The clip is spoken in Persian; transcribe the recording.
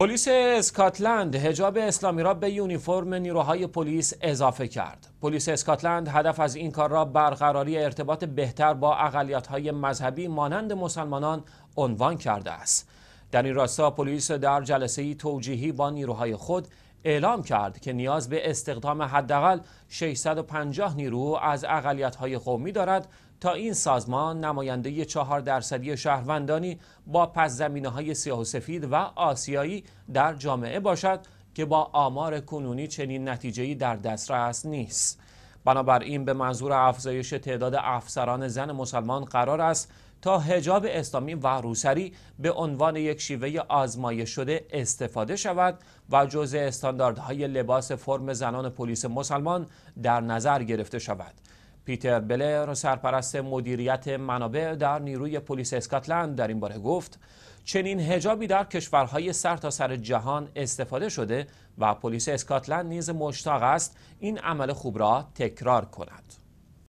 پلیس اسکاتلند هجاب اسلامی را به یونیفرم نیروهای پلیس اضافه کرد. پلیس اسکاتلند هدف از این کار را برقراری ارتباط بهتر با اقلیت‌های مذهبی مانند مسلمانان عنوان کرده است. در این راستا پلیس در جلسه توجیهی با نیروهای خود اعلام کرد که نیاز به استخدام حداقل 650 نیرو از اقلیت‌های قومی دارد تا این سازمان نماینده 4 درصدی شهروندانی با پس زمینه های سیاه و سفید و آسیایی در جامعه باشد که با آمار کنونی چنین نتیجه‌ای در دسترس نیست. بنابراین به منظور افزایش تعداد افسران زن مسلمان قرار است تا هجاب اسلامی و روسری به عنوان یک شیوه آزمایش شده استفاده شود و جزء استانداردهای لباس فرم زنان پلیس مسلمان در نظر گرفته شود پیتر بلر سرپرست مدیریت منابع در نیروی پلیس اسکاتلند در این باره گفت چنین هجابی در کشورهای تا سر جهان استفاده شده و پلیس اسکاتلند نیز مشتاق است این عمل خوب را تکرار کند